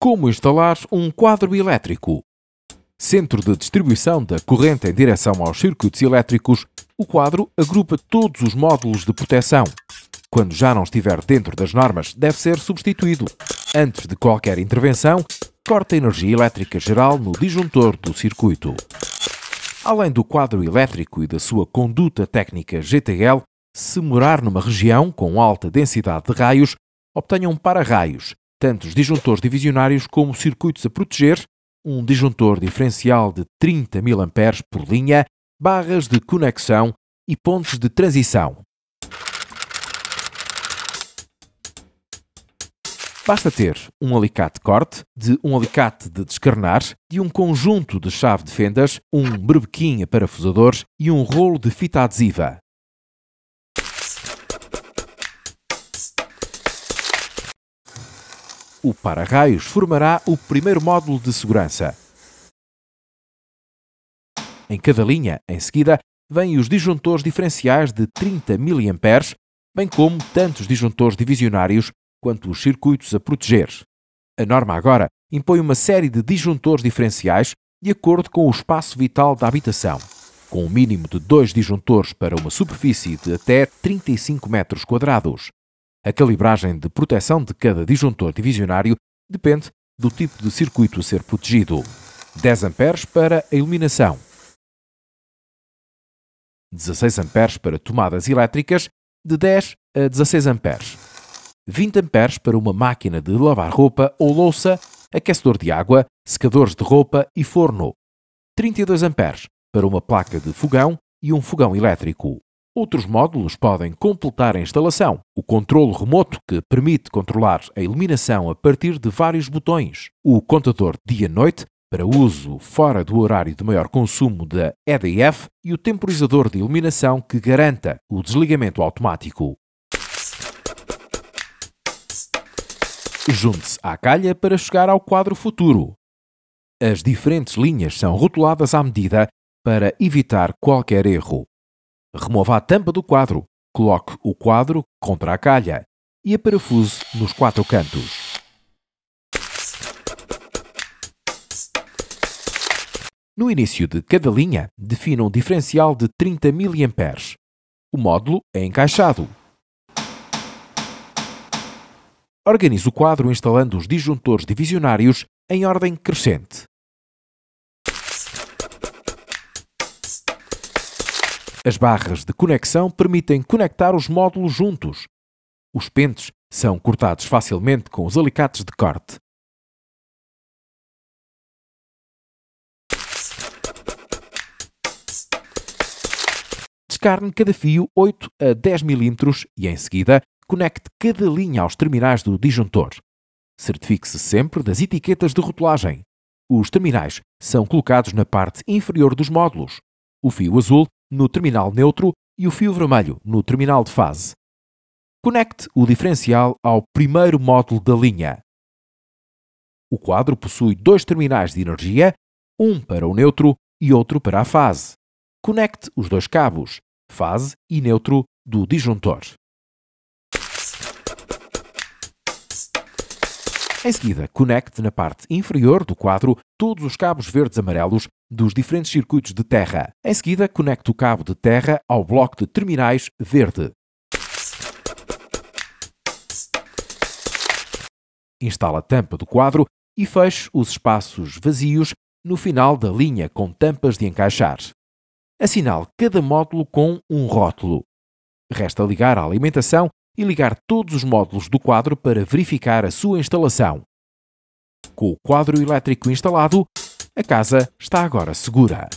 Como instalar um quadro elétrico? Centro de distribuição da corrente em direção aos circuitos elétricos, o quadro agrupa todos os módulos de proteção. Quando já não estiver dentro das normas, deve ser substituído. Antes de qualquer intervenção, corta a energia elétrica geral no disjuntor do circuito. Além do quadro elétrico e da sua conduta técnica GTL, se morar numa região com alta densidade de raios, obtenham para-raios, tanto os disjuntores divisionários como circuitos a proteger, um disjuntor diferencial de 30 mil amperes por linha, barras de conexão e pontos de transição. Basta ter um alicate corte, de um alicate de descarnar, de um conjunto de chave de fendas, um brebequim a parafusadores e um rolo de fita adesiva. O para-raios formará o primeiro módulo de segurança. Em cada linha, em seguida, vêm os disjuntores diferenciais de 30 mA, bem como tantos disjuntores divisionários quanto os circuitos a proteger. A norma agora impõe uma série de disjuntores diferenciais de acordo com o espaço vital da habitação, com um mínimo de dois disjuntores para uma superfície de até 35 metros quadrados, a calibragem de proteção de cada disjuntor divisionário depende do tipo de circuito a ser protegido. 10 amperes para a iluminação, 16 amperes para tomadas elétricas de 10 a 16 amperes, 20 amperes para uma máquina de lavar roupa ou louça, aquecedor de água, secadores de roupa e forno, 32 amperes para uma placa de fogão e um fogão elétrico. Outros módulos podem completar a instalação. O controle remoto, que permite controlar a iluminação a partir de vários botões. O contador dia-noite, para uso fora do horário de maior consumo da EDF. E o temporizador de iluminação, que garanta o desligamento automático. Junte-se à calha para chegar ao quadro futuro. As diferentes linhas são rotuladas à medida para evitar qualquer erro. Remova a tampa do quadro, coloque o quadro contra a calha e a parafuse nos quatro cantos. No início de cada linha, defina um diferencial de 30 mA. O módulo é encaixado. Organize o quadro instalando os disjuntores divisionários em ordem crescente. As barras de conexão permitem conectar os módulos juntos. Os pentes são cortados facilmente com os alicates de corte. Descarne cada fio 8 a 10 mm e, em seguida, conecte cada linha aos terminais do disjuntor. Certifique-se sempre das etiquetas de rotulagem. Os terminais são colocados na parte inferior dos módulos. O fio azul no terminal neutro e o fio vermelho no terminal de fase. Conecte o diferencial ao primeiro módulo da linha. O quadro possui dois terminais de energia, um para o neutro e outro para a fase. Conecte os dois cabos, fase e neutro, do disjuntor. Em seguida, conecte na parte inferior do quadro todos os cabos verdes-amarelos dos diferentes circuitos de terra. Em seguida, conecte o cabo de terra ao bloco de terminais verde. Instala a tampa do quadro e feche os espaços vazios no final da linha com tampas de encaixar. Assinale cada módulo com um rótulo. Resta ligar a alimentação e ligar todos os módulos do quadro para verificar a sua instalação. Com o quadro elétrico instalado, a casa está agora segura.